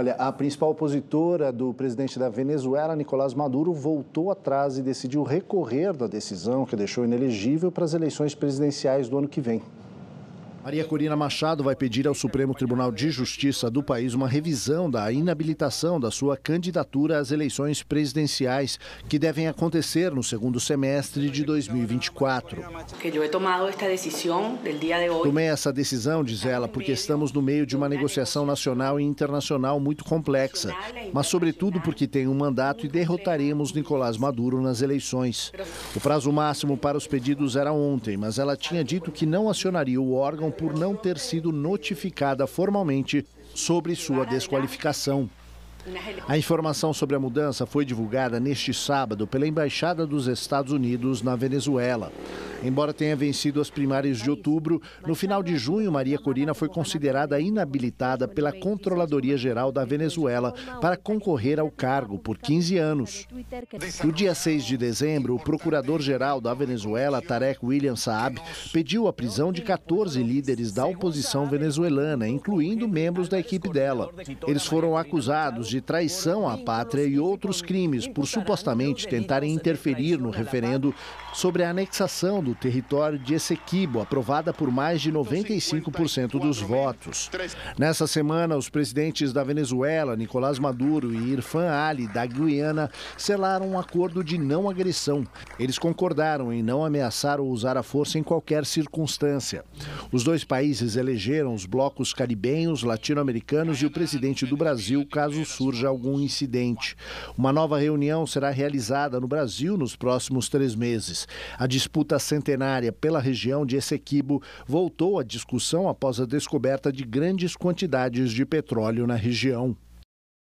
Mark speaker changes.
Speaker 1: Olha, a principal opositora do presidente da Venezuela, Nicolás Maduro, voltou atrás e decidiu recorrer da decisão que deixou inelegível para as eleições presidenciais do ano que vem. Maria Corina Machado vai pedir ao Supremo Tribunal de Justiça do país uma revisão da inabilitação da sua candidatura às eleições presidenciais, que devem acontecer no segundo semestre de 2024. Tomei essa decisão, diz ela, porque estamos no meio de uma negociação nacional e internacional muito complexa, mas sobretudo porque tenho um mandato e derrotaremos Nicolás Maduro nas eleições. O prazo máximo para os pedidos era ontem, mas ela tinha dito que não acionaria o órgão por não ter sido notificada formalmente sobre sua desqualificação. A informação sobre a mudança foi divulgada neste sábado pela Embaixada dos Estados Unidos na Venezuela. Embora tenha vencido as primárias de outubro, no final de junho, Maria Corina foi considerada inabilitada pela Controladoria Geral da Venezuela para concorrer ao cargo por 15 anos. No dia 6 de dezembro, o procurador-geral da Venezuela, Tarek William Saab, pediu a prisão de 14 líderes da oposição venezuelana, incluindo membros da equipe dela. Eles foram acusados de traição à pátria e outros crimes por supostamente tentarem interferir no referendo sobre a anexação do do território de Essequibo, aprovada por mais de 95% dos votos. Nessa semana, os presidentes da Venezuela, Nicolás Maduro e Irfan Ali, da Guiana, selaram um acordo de não agressão. Eles concordaram em não ameaçar ou usar a força em qualquer circunstância. Os dois países elegeram os blocos caribenhos, latino-americanos e o presidente do Brasil, caso surja algum incidente. Uma nova reunião será realizada no Brasil nos próximos três meses. A disputa central centenária pela região de Essequibo voltou à discussão após a descoberta de grandes quantidades de petróleo na região.